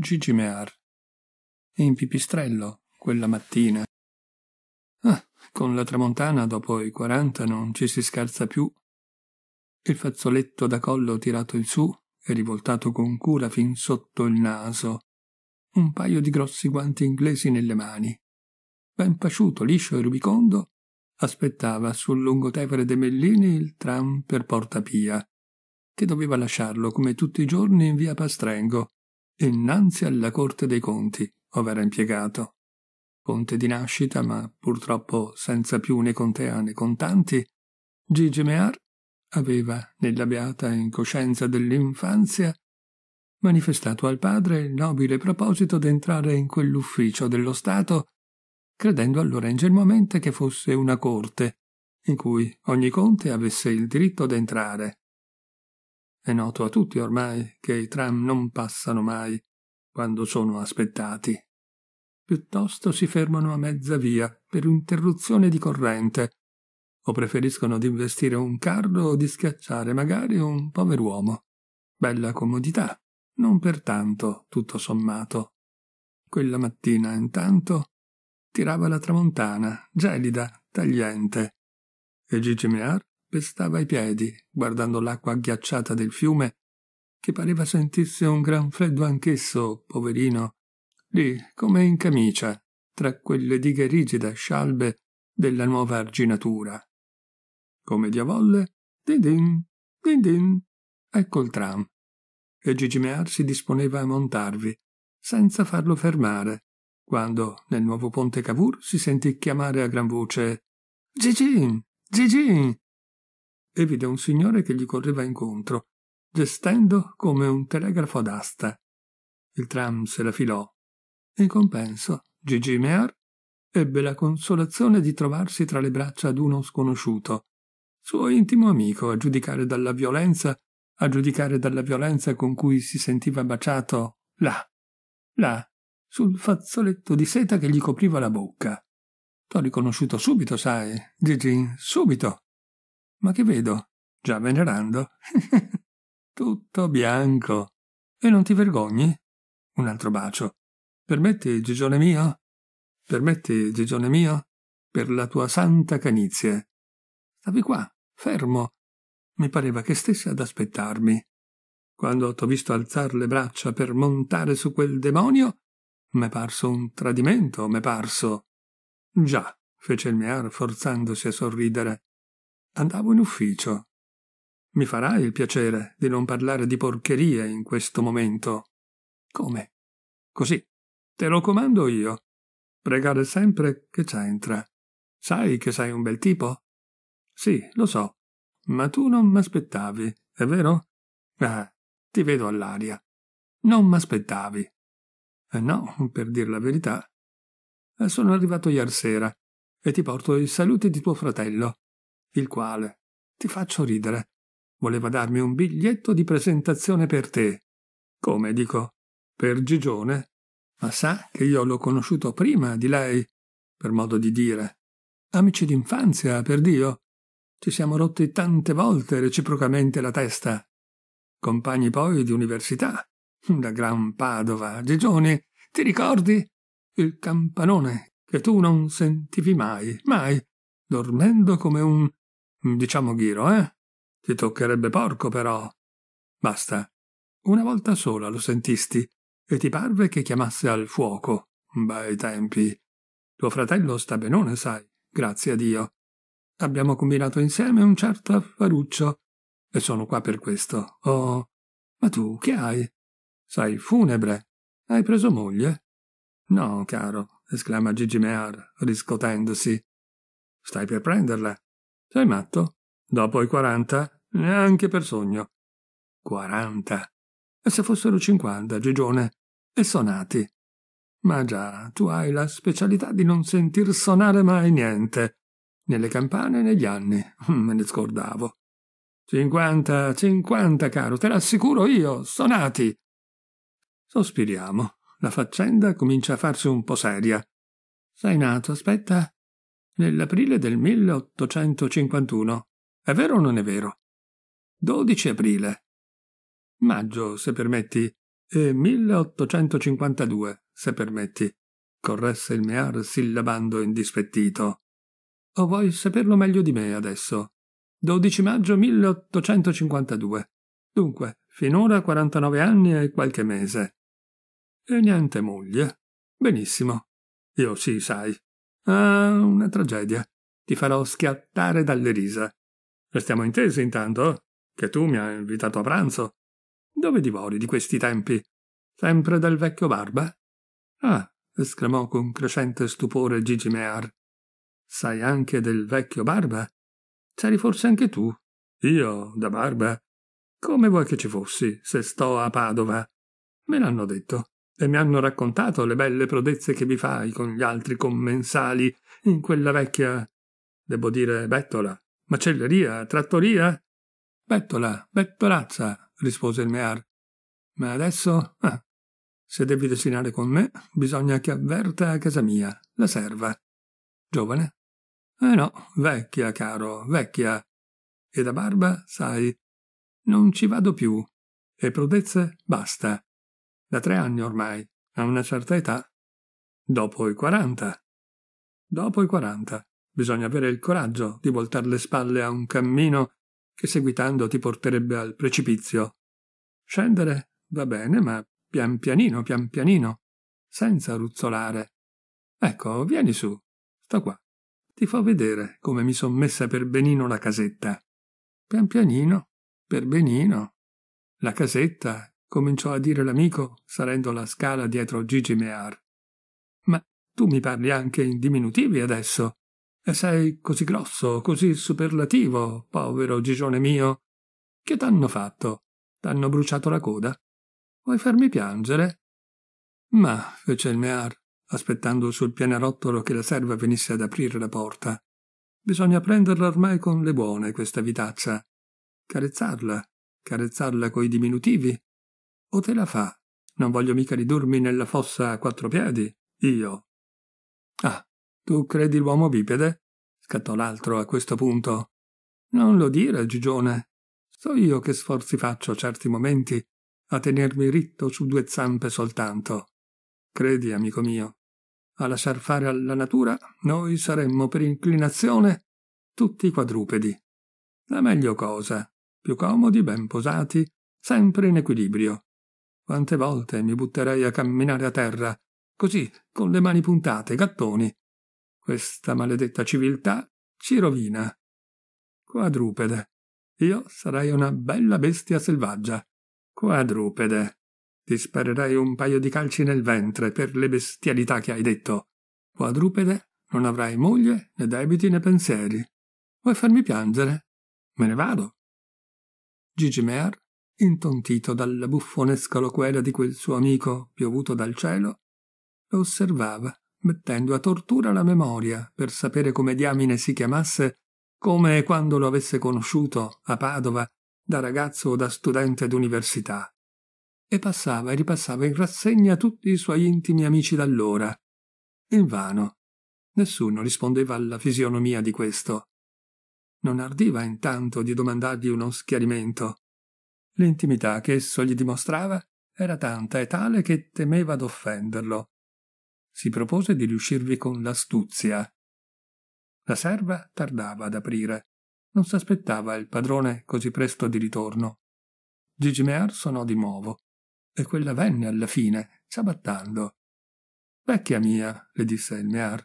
Gigi Mear. In pipistrello, quella mattina. Ah, con la tramontana dopo i quaranta non ci si scherza più. Il fazzoletto da collo tirato in su e rivoltato con cura fin sotto il naso. Un paio di grossi guanti inglesi nelle mani. Ben pasciuto, liscio e rubicondo, aspettava sul lungotevere dei Mellini il tram per Porta Pia, che doveva lasciarlo come tutti i giorni in via Pastrengo, innanzi alla Corte dei Conti, ove era impiegato. Conte di nascita, ma purtroppo senza più né contea ah, né contanti, Gigi Mear aveva, nella beata incoscienza dell'infanzia, manifestato al padre il nobile proposito d'entrare in quell'ufficio dello Stato, credendo allora ingenuamente che fosse una corte, in cui ogni conte avesse il diritto d'entrare, è noto a tutti ormai che i tram non passano mai quando sono aspettati. Piuttosto si fermano a mezza via per interruzione di corrente o preferiscono di investire un carro o di schiacciare magari un pover'uomo. Bella comodità, non pertanto, tutto sommato. Quella mattina, intanto, tirava la tramontana, gelida, tagliente. E Gigi Mear pestava i piedi, guardando l'acqua ghiacciata del fiume, che pareva sentisse un gran freddo anch'esso, poverino, lì come in camicia, tra quelle dighe rigide scialbe della nuova arginatura. Come diavolle, din din, din din, ecco il tram. E Gigi Mear si disponeva a montarvi, senza farlo fermare, quando nel nuovo ponte Cavour si sentì chiamare a gran voce Gigin, Gigin, e vide un signore che gli correva incontro, gestendo come un telegrafo ad asta. Il tram se la filò. In compenso, Gigi Mear ebbe la consolazione di trovarsi tra le braccia ad uno sconosciuto, suo intimo amico, a giudicare dalla violenza, a giudicare dalla violenza con cui si sentiva baciato là, là, sul fazzoletto di seta che gli copriva la bocca. T'ho riconosciuto subito, sai, Gigi, subito. Ma che vedo? Già venerando? Tutto bianco. E non ti vergogni? Un altro bacio. Permetti, Gigione mio? Permetti, Gigione mio? Per la tua santa canizie. Stavi qua, fermo. Mi pareva che stesse ad aspettarmi. Quando t'ho visto alzar le braccia per montare su quel demonio, m'è parso un tradimento, m'è parso. Già, fece il mear forzandosi a sorridere andavo in ufficio. Mi farai il piacere di non parlare di porcherie in questo momento. Come? Così. Te lo comando io. Pregare sempre che c'entra. Sai che sei un bel tipo? Sì, lo so. Ma tu non m'aspettavi, è vero? Ah, ti vedo all'aria. Non m'aspettavi. Eh no, per dir la verità. Eh, sono arrivato ieri sera e ti porto i saluti di tuo fratello il quale, ti faccio ridere, voleva darmi un biglietto di presentazione per te. Come dico? Per Gigione? Ma sa che io l'ho conosciuto prima di lei, per modo di dire. Amici d'infanzia, per Dio. Ci siamo rotti tante volte reciprocamente la testa. Compagni poi di università, da Gran Padova. Gigione, ti ricordi? Il campanone che tu non sentivi mai, mai, dormendo come un Mm, diciamo Ghiro, eh? Ti toccherebbe porco, però. Basta. Una volta sola lo sentisti e ti parve che chiamasse al fuoco. Bei tempi. Tuo fratello sta benone, sai, grazie a Dio. Abbiamo combinato insieme un certo affaruccio e sono qua per questo. Oh, ma tu che hai? Sei funebre. Hai preso moglie? No, caro, esclama Gigi Mear, riscotendosi. Stai per prenderla. Sei matto? Dopo i 40? Neanche per sogno. 40. E se fossero 50, Gigione? E sonati. Ma già, tu hai la specialità di non sentir sonare mai niente. Nelle campane e negli anni, me ne scordavo. 50, 50, caro, te l'assicuro io, sonati. Sospiriamo. La faccenda comincia a farsi un po' seria. Sei nato, aspetta nell'aprile del 1851. È vero o non è vero? 12 aprile. Maggio, se permetti, e 1852, se permetti, corresse il Mear sillabando indispettito. O vuoi saperlo meglio di me adesso? 12 maggio 1852. Dunque, finora 49 anni e qualche mese. E niente moglie. Benissimo. Io sì, sai, Ah, una tragedia. Ti farò schiattare dalle risa. Restiamo intesi intanto? Che tu mi hai invitato a pranzo. Dove divori di questi tempi? Sempre dal vecchio barba? Ah, esclamò con crescente stupore Gigi Mear. Sai anche del vecchio barba? C'eri forse anche tu? Io, da barba? Come vuoi che ci fossi, se sto a Padova? Me l'hanno detto e mi hanno raccontato le belle prodezze che vi fai con gli altri commensali in quella vecchia devo dire bettola macelleria trattoria bettola bettolazza rispose il mear ma adesso ah, se devi desinare con me bisogna che avverta a casa mia la serva giovane eh no vecchia caro vecchia e da barba sai non ci vado più e prodezze basta da tre anni ormai, a una certa età. Dopo i 40. Dopo i 40 bisogna avere il coraggio di voltare le spalle a un cammino che seguitando ti porterebbe al precipizio. Scendere va bene, ma pian pianino, pian pianino, senza ruzzolare. Ecco, vieni su, sta qua. Ti fa vedere come mi son messa per benino la casetta. Pian pianino, per benino. La casetta cominciò a dire l'amico, salendo la scala dietro Gigi Mear. Ma tu mi parli anche in diminutivi adesso. E sei così grosso, così superlativo, povero Gigione mio. Che t'hanno fatto? T'hanno bruciato la coda? Vuoi farmi piangere? Ma, fece il Mear, aspettando sul pianerottolo che la serva venisse ad aprire la porta. Bisogna prenderla ormai con le buone questa vitaccia. Carezzarla, carezzarla coi diminutivi, o te la fa? Non voglio mica ridurmi nella fossa a quattro piedi, io. Ah, tu credi l'uomo bipede? scattò l'altro a questo punto. Non lo dire, Gigione. So io che sforzi faccio a certi momenti a tenermi ritto su due zampe soltanto. Credi, amico mio, a lasciar fare alla natura noi saremmo per inclinazione tutti quadrupedi. La meglio cosa, più comodi, ben posati, sempre in equilibrio. Quante volte mi butterei a camminare a terra, così, con le mani puntate, gattoni. Questa maledetta civiltà ci rovina. Quadrupede. Io sarei una bella bestia selvaggia. Quadrupede. Ti sparerei un paio di calci nel ventre per le bestialità che hai detto. Quadrupede, non avrai moglie, né debiti né pensieri. Vuoi farmi piangere? Me ne vado. Gigi Mear intontito dalla buffonesca loquela di quel suo amico piovuto dal cielo, lo osservava, mettendo a tortura la memoria per sapere come diamine si chiamasse, come e quando lo avesse conosciuto a Padova da ragazzo o da studente d'università. E passava e ripassava in rassegna tutti i suoi intimi amici d'allora. Invano. Nessuno rispondeva alla fisionomia di questo. Non ardiva intanto di domandargli uno schiarimento, L'intimità che esso gli dimostrava era tanta e tale che temeva d'offenderlo. Si propose di riuscirvi con l'astuzia. La serva tardava ad aprire. Non s'aspettava il padrone così presto di ritorno. Gigi Mear sonò di nuovo, e quella venne alla fine, ciabattando. Vecchia mia, le disse il Mear,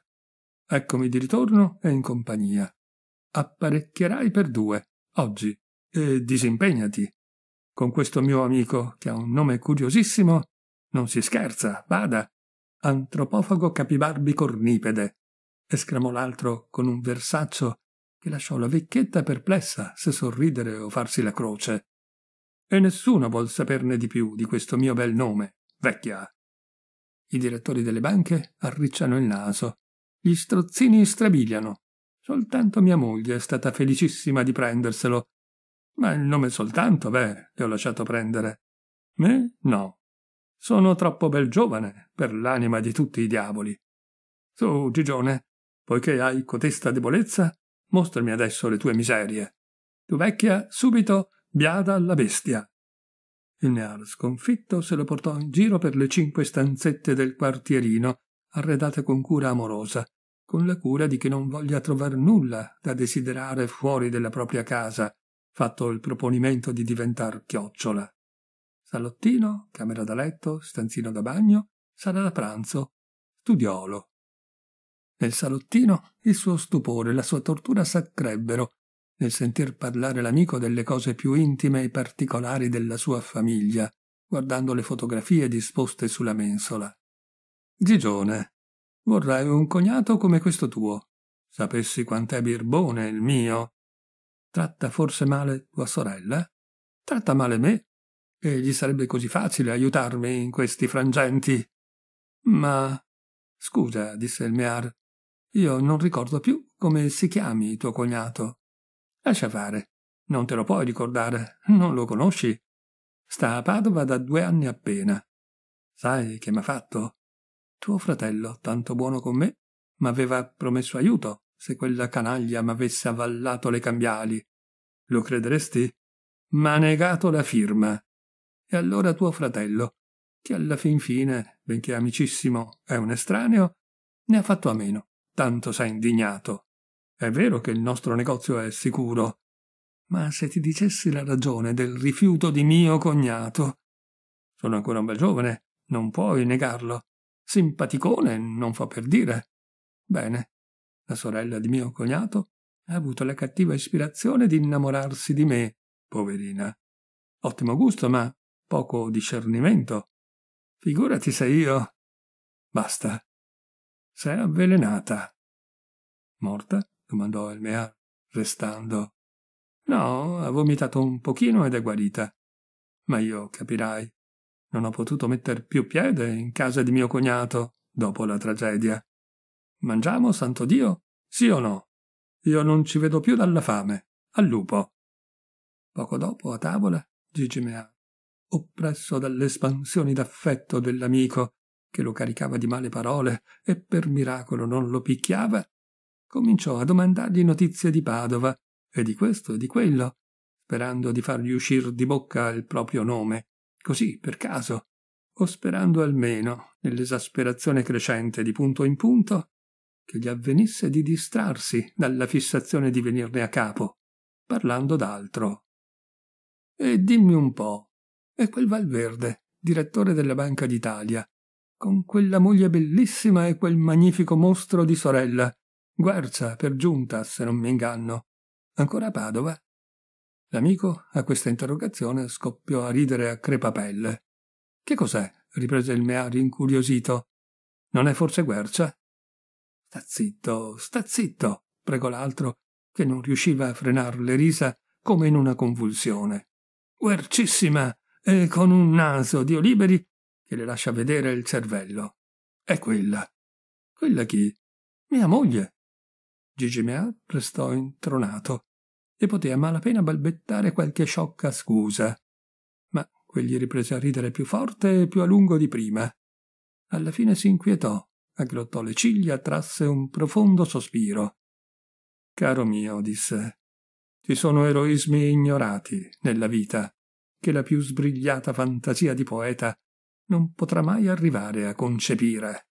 eccomi di ritorno e in compagnia. Apparecchierai per due, oggi, e disimpegnati, con questo mio amico, che ha un nome curiosissimo, non si scherza, bada. Antropofago capibarbi cornipede, esclamò l'altro con un versaccio che lasciò la vecchietta perplessa se sorridere o farsi la croce. E nessuno vuol saperne di più di questo mio bel nome, vecchia. I direttori delle banche arricciano il naso. Gli strozzini strabiliano. Soltanto mia moglie è stata felicissima di prenderselo ma il nome soltanto, beh, le ho lasciato prendere. Me? No. Sono troppo bel giovane per l'anima di tutti i diavoli. Su, Gigione, poiché hai cotesta debolezza, mostrami adesso le tue miserie. Tu vecchia, subito, biada alla bestia. Il Near sconfitto se lo portò in giro per le cinque stanzette del quartierino, arredate con cura amorosa, con la cura di chi non voglia trovar nulla da desiderare fuori della propria casa, fatto il proponimento di diventar chiocciola. Salottino, camera da letto, stanzino da bagno, sala da pranzo, studiolo. Nel salottino il suo stupore e la sua tortura s'accrebbero nel sentir parlare l'amico delle cose più intime e particolari della sua famiglia, guardando le fotografie disposte sulla mensola. Gigione, vorrei un cognato come questo tuo. Sapessi quant'è birbone il mio tratta forse male tua sorella? Tratta male me? E gli sarebbe così facile aiutarmi in questi frangenti. Ma. Scusa, disse il Mear, io non ricordo più come si chiami tuo cognato. Lascia fare, non te lo puoi ricordare, non lo conosci. Sta a Padova da due anni appena. Sai che m'ha fatto? Tuo fratello, tanto buono con me, m'aveva promesso aiuto se quella canaglia m'avesse avallato le cambiali. Lo crederesti? M'ha negato la firma. E allora tuo fratello, che alla fin fine, benché amicissimo, è un estraneo, ne ha fatto a meno, tanto s'è indignato. È vero che il nostro negozio è sicuro, ma se ti dicessi la ragione del rifiuto di mio cognato. Sono ancora un bel giovane, non puoi negarlo. Simpaticone, non fa per dire. Bene, la sorella di mio cognato, ha avuto la cattiva ispirazione di innamorarsi di me, poverina. Ottimo gusto, ma poco discernimento. Figurati se io. Basta. S'è avvelenata. Morta? domandò Elmea, restando. No, ha vomitato un pochino ed è guarita. Ma io, capirai, non ho potuto metter più piede in casa di mio cognato dopo la tragedia. Mangiamo, santo Dio? Sì o no? Io non ci vedo più dalla fame. Al lupo. Poco dopo, a tavola, Gigi Mea, oppresso dalle espansioni d'affetto dell'amico, che lo caricava di male parole e per miracolo non lo picchiava, cominciò a domandargli notizie di Padova e di questo e di quello, sperando di fargli uscir di bocca il proprio nome, così per caso, o sperando almeno, nell'esasperazione crescente di punto in punto, che gli avvenisse di distrarsi dalla fissazione di venirne a capo, parlando d'altro. E dimmi un po', è quel Valverde, direttore della Banca d'Italia, con quella moglie bellissima e quel magnifico mostro di sorella, Guercia per giunta, se non mi inganno, ancora a Padova? L'amico, a questa interrogazione, scoppiò a ridere a crepapelle. Che cos'è? riprese il Meari incuriosito. Non è forse Guercia? Sta zitto, sta zitto, pregò l'altro, che non riusciva a frenar le risa come in una convulsione. Guercissima e con un naso, Dio liberi, che le lascia vedere il cervello. È quella. Quella chi? Mia moglie. Gigi Mea restò intronato e poté a malapena balbettare qualche sciocca scusa. Ma quegli riprese a ridere più forte e più a lungo di prima. Alla fine si inquietò aggrottò le ciglia, trasse un profondo sospiro. Caro mio, disse, ci sono eroismi ignorati nella vita, che la più sbrigliata fantasia di poeta non potrà mai arrivare a concepire.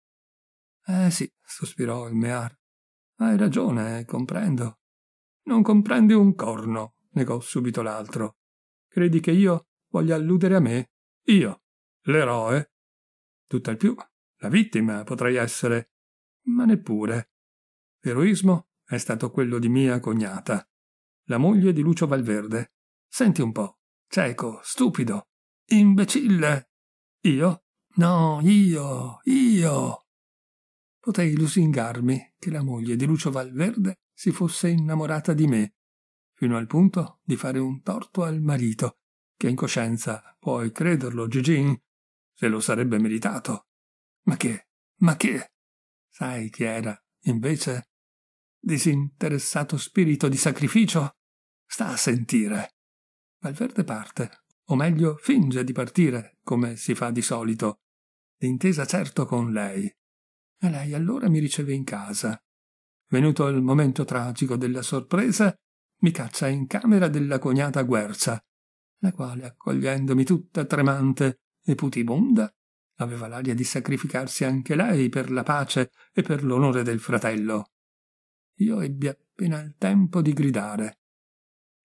Eh sì, sospirò il Mear. Hai ragione, comprendo. Non comprendi un corno, negò subito l'altro. Credi che io voglia alludere a me? Io, l'eroe? Tutto Tutt'al più, la vittima potrei essere, ma neppure. L'eroismo è stato quello di mia cognata, la moglie di Lucio Valverde. Senti un po', cieco, stupido, imbecille. Io? No, io, io. Potei lusingarmi che la moglie di Lucio Valverde si fosse innamorata di me, fino al punto di fare un torto al marito, che in coscienza, puoi crederlo, Gigin, se lo sarebbe meritato. Ma che? Ma che? Sai chi era, invece? Disinteressato spirito di sacrificio? Sta a sentire. Valverde parte, o meglio finge di partire, come si fa di solito, d'intesa certo con lei. E lei allora mi riceve in casa. Venuto il momento tragico della sorpresa, mi caccia in camera della cognata Guercia, la quale, accogliendomi tutta tremante e putibonda, Aveva l'aria di sacrificarsi anche lei per la pace e per l'onore del fratello. Io ebbi appena il tempo di gridare.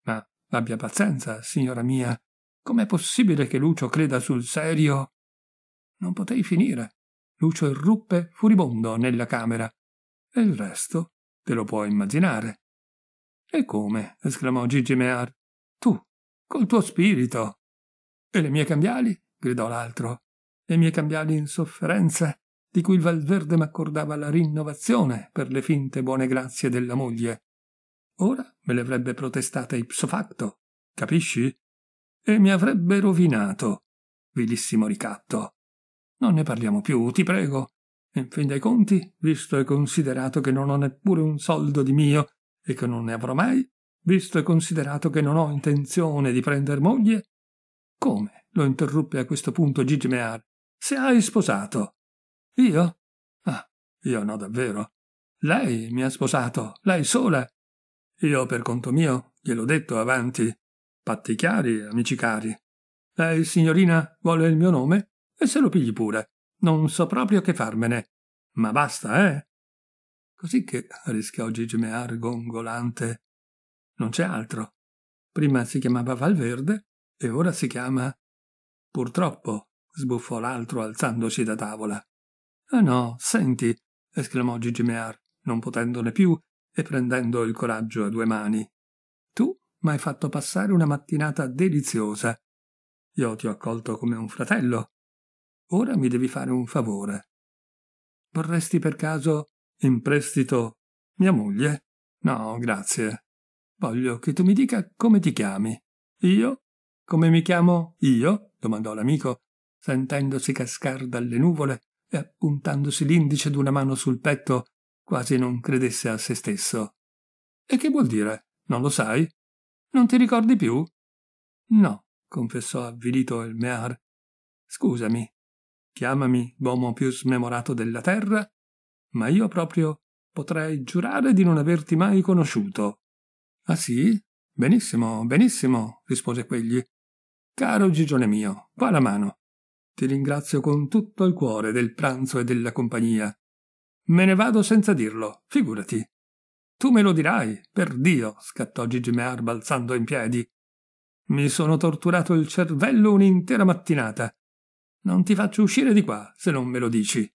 Ma abbia pazienza, signora mia. Com'è possibile che Lucio creda sul serio? Non potei finire. Lucio irruppe furibondo nella camera. E il resto te lo puoi immaginare. E come? esclamò Gigi Mear. Tu, col tuo spirito. E le mie cambiali? gridò l'altro le mie cambiali insofferenze, di cui il Valverde m'accordava la rinnovazione per le finte buone grazie della moglie. Ora me le avrebbe protestate ipso facto, capisci? E mi avrebbe rovinato. Vilissimo ricatto. Non ne parliamo più, ti prego. In fin dei conti, visto e considerato che non ho neppure un soldo di mio e che non ne avrò mai, visto e considerato che non ho intenzione di prender moglie. Come? lo interruppe a questo punto Gigi Mear. Se hai sposato. Io? Ah, io no davvero. Lei mi ha sposato, lei sola. Io per conto mio gliel'ho detto avanti. Patti chiari, amici cari. Lei, signorina, vuole il mio nome? E se lo pigli pure. Non so proprio che farmene. Ma basta, eh? Così che rischiò Gigi Mear gongolante. Non c'è altro. Prima si chiamava Valverde e ora si chiama... Purtroppo sbuffò l'altro alzandosi da tavola. Ah no, senti, esclamò Gigi Mear, non potendone più e prendendo il coraggio a due mani. Tu m'hai fatto passare una mattinata deliziosa. Io ti ho accolto come un fratello. Ora mi devi fare un favore. Vorresti per caso in prestito mia moglie? No, grazie. Voglio che tu mi dica come ti chiami. Io? Come mi chiamo io? domandò l'amico, sentendosi cascar dalle nuvole e appuntandosi l'indice d'una mano sul petto, quasi non credesse a se stesso. E che vuol dire? Non lo sai? Non ti ricordi più? No, confessò avvilito il Mear. Scusami, chiamami l'uomo più smemorato della terra, ma io proprio potrei giurare di non averti mai conosciuto. Ah sì? Benissimo, benissimo, rispose quegli. Caro Gigione mio, qua la mano. Ti ringrazio con tutto il cuore del pranzo e della compagnia. Me ne vado senza dirlo, figurati. Tu me lo dirai, per Dio, scattò Gigi Mear balzando in piedi. Mi sono torturato il cervello un'intera mattinata. Non ti faccio uscire di qua se non me lo dici.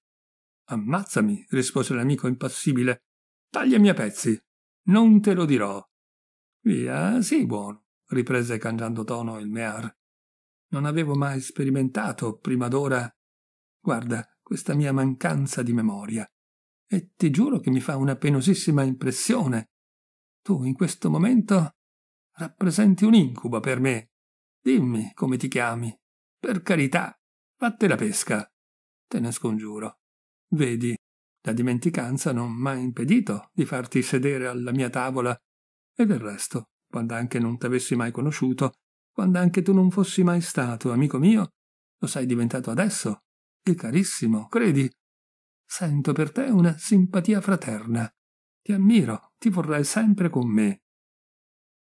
Ammazzami, rispose l'amico impassibile. Tagliami a pezzi. Non te lo dirò. Via, sii buono, riprese cangiando tono il Mear. Non avevo mai sperimentato prima d'ora. Guarda, questa mia mancanza di memoria. E ti giuro che mi fa una penosissima impressione. Tu in questo momento rappresenti un incubo per me. Dimmi come ti chiami. Per carità, fatte la pesca. Te ne scongiuro. Vedi, la dimenticanza non m'ha impedito di farti sedere alla mia tavola e del resto, quando anche non t'avessi mai conosciuto, quando anche tu non fossi mai stato, amico mio, lo sei diventato adesso, e carissimo, credi. Sento per te una simpatia fraterna. Ti ammiro, ti vorrei sempre con me.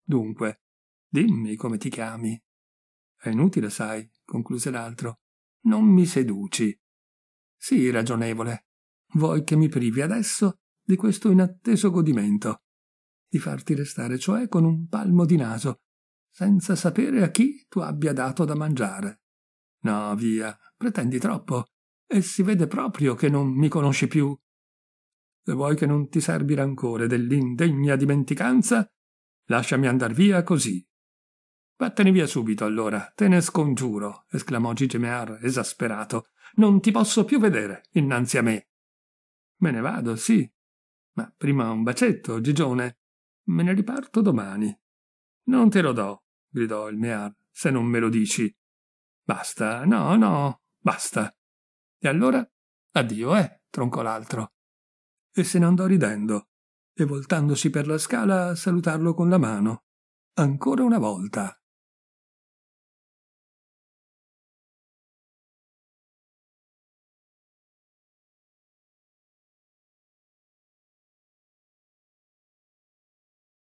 Dunque, dimmi come ti chiami. È inutile, sai, concluse l'altro. Non mi seduci. Sii ragionevole. Vuoi che mi privi adesso di questo inatteso godimento? Di farti restare, cioè, con un palmo di naso senza sapere a chi tu abbia dato da mangiare. No, via, pretendi troppo, e si vede proprio che non mi conosci più. Se vuoi che non ti serbi rancore dell'indegna dimenticanza, lasciami andar via così. Vattene via subito, allora, te ne scongiuro, esclamò Gigemear, esasperato. Non ti posso più vedere innanzi a me. Me ne vado, sì. Ma prima un bacetto, Gigione. Me ne riparto domani. Non te lo do, gridò il Near, se non me lo dici. Basta, no, no, basta. E allora, addio, eh, troncò l'altro. E se ne andò ridendo, e voltandosi per la scala a salutarlo con la mano. Ancora una volta.